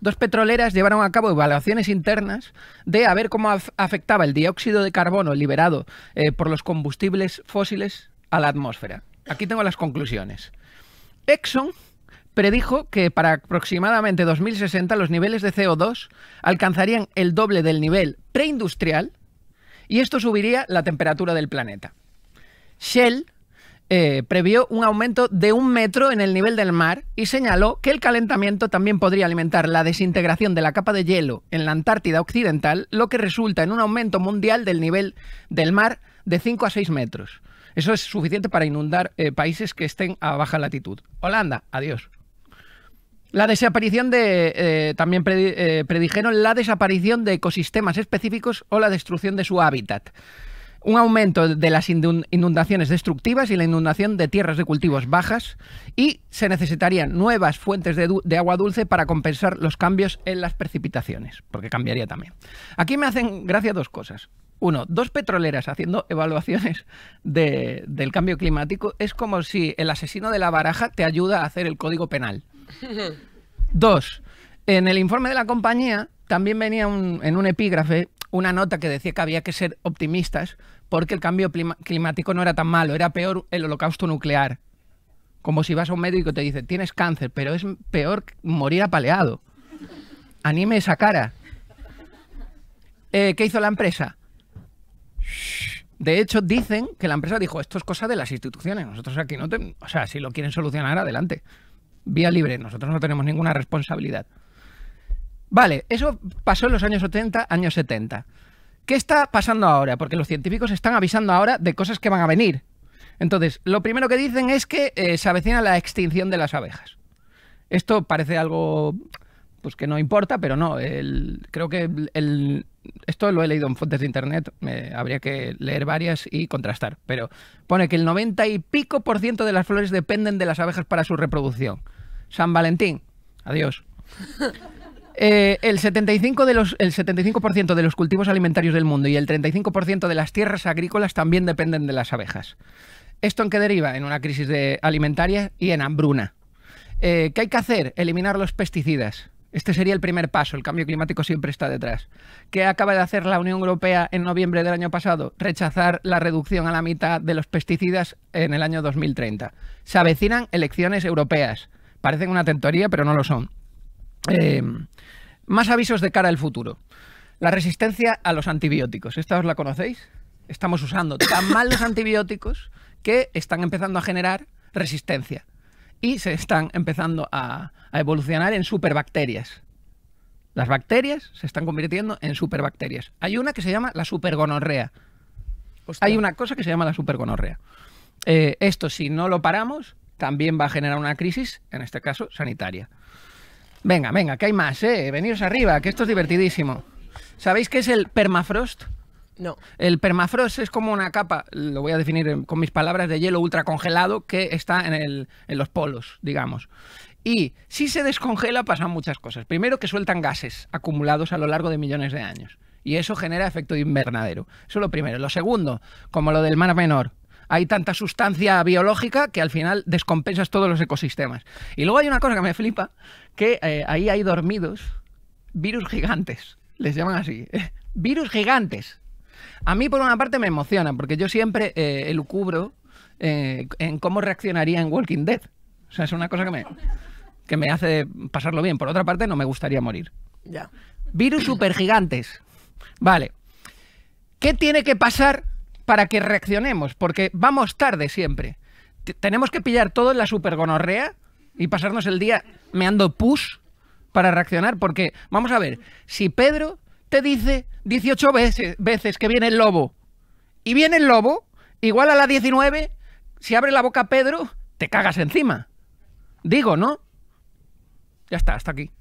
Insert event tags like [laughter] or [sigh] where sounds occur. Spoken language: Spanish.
dos petroleras llevaron a cabo evaluaciones internas de a ver cómo afectaba el dióxido de carbono liberado eh, por los combustibles fósiles a la atmósfera. Aquí tengo las conclusiones. Exxon predijo que para aproximadamente 2060 los niveles de CO2 alcanzarían el doble del nivel preindustrial y esto subiría la temperatura del planeta. Shell eh, previó un aumento de un metro en el nivel del mar y señaló que el calentamiento también podría alimentar la desintegración de la capa de hielo en la Antártida Occidental, lo que resulta en un aumento mundial del nivel del mar de 5 a 6 metros. Eso es suficiente para inundar eh, países que estén a baja latitud. Holanda, adiós. La desaparición de. Eh, también eh, predijeron la desaparición de ecosistemas específicos o la destrucción de su hábitat un aumento de las inundaciones destructivas y la inundación de tierras de cultivos bajas y se necesitarían nuevas fuentes de, agua dulce para compensar los cambios en las precipitaciones, porque cambiaría también. Aquí me hacen gracia dos cosas. Uno, dos petroleras haciendo evaluaciones del cambio climático es como si el asesino de la baraja te ayuda a hacer el código penal. [laughs] Dos, en el informe de la compañía también venía en un epígrafe una nota que decía que había que ser optimistas porque el cambio climático no era tan malo, era peor el holocausto nuclear. Como si vas a un médico y te dice, tienes cáncer, pero es peor morir apaleado. Anime esa cara. Eh, ¿Qué hizo la empresa? De hecho, dicen que la empresa dijo, esto es cosa de las instituciones, nosotros aquí no tenemos, o sea, si lo quieren solucionar, adelante. Vía libre, nosotros no tenemos ninguna responsabilidad. Vale, eso pasó en los años 80, años 70. ¿Qué está pasando ahora? Porque los científicos están avisando ahora de cosas que van a venir. Entonces, lo primero que dicen es que eh, se avecina la extinción de las abejas. Esto parece algo pues que no importa, pero no, creo que esto lo he leído en fuentes de internet, habría que leer varias y contrastar, pero pone que el 90 y pico por ciento de las flores dependen de las abejas para su reproducción. San Valentín, adiós. [laughs] Eh, el 75%, de los, el 75 de los cultivos alimentarios del mundo y el 35% de las tierras agrícolas también dependen de las abejas. ¿Esto en qué deriva? En una crisis de alimentaria y en hambruna. Eh, ¿Qué hay que hacer? Eliminar los pesticidas. Este sería el primer paso, el cambio climático siempre está detrás. ¿Qué acaba de hacer la Unión Europea en noviembre del año pasado? Rechazar la reducción a la mitad de los pesticidas en el año 2030. Se avecinan elecciones europeas. Parecen una tentoría, pero no lo son. Eh, más avisos de cara al futuro. La resistencia a los antibióticos. ¿Esta os la conocéis? Estamos usando tan mal los antibióticos que están empezando a generar resistencia y se están empezando a, evolucionar en superbacterias. Las bacterias se están convirtiendo en superbacterias. Hay una que se llama la supergonorrea. Hay una cosa que se llama la supergonorrea. Eh, esto, si no lo paramos, también va a generar una crisis, en este caso sanitaria. Venga, venga, que hay más, ¿eh? Veniros arriba, que esto es divertidísimo. ¿Sabéis qué es el permafrost? No. El permafrost es como una capa, lo voy a definir con mis palabras, de hielo ultra congelado que está en, en los polos, digamos. Y si se descongela pasan muchas cosas. Primero que sueltan gases acumulados a lo largo de millones de años. Y eso genera efecto invernadero. Eso es lo primero. Lo segundo, como lo del mar menor, hay tanta sustancia biológica que al final descompensas todos los ecosistemas. Y luego hay una cosa que me flipa, que eh, ahí hay dormidos virus gigantes, les llaman así, [laughs] virus gigantes. A mí por una parte me emociona, porque yo siempre eh, eh, en cómo reaccionaría en Walking Dead. O sea, es una cosa que me, que me hace pasarlo bien. Por otra parte, no me gustaría morir. Ya. Virus supergigantes. Vale. ¿Qué tiene que pasar para que reaccionemos, porque vamos tarde siempre. tenemos que pillar todo en la supergonorrea y pasarnos el día meando push para reaccionar, porque vamos a ver, si Pedro te dice 18 veces, veces que viene el lobo y viene el lobo, igual a la 19, si abre la boca Pedro, te cagas encima. Digo, ¿no? Ya está, hasta aquí.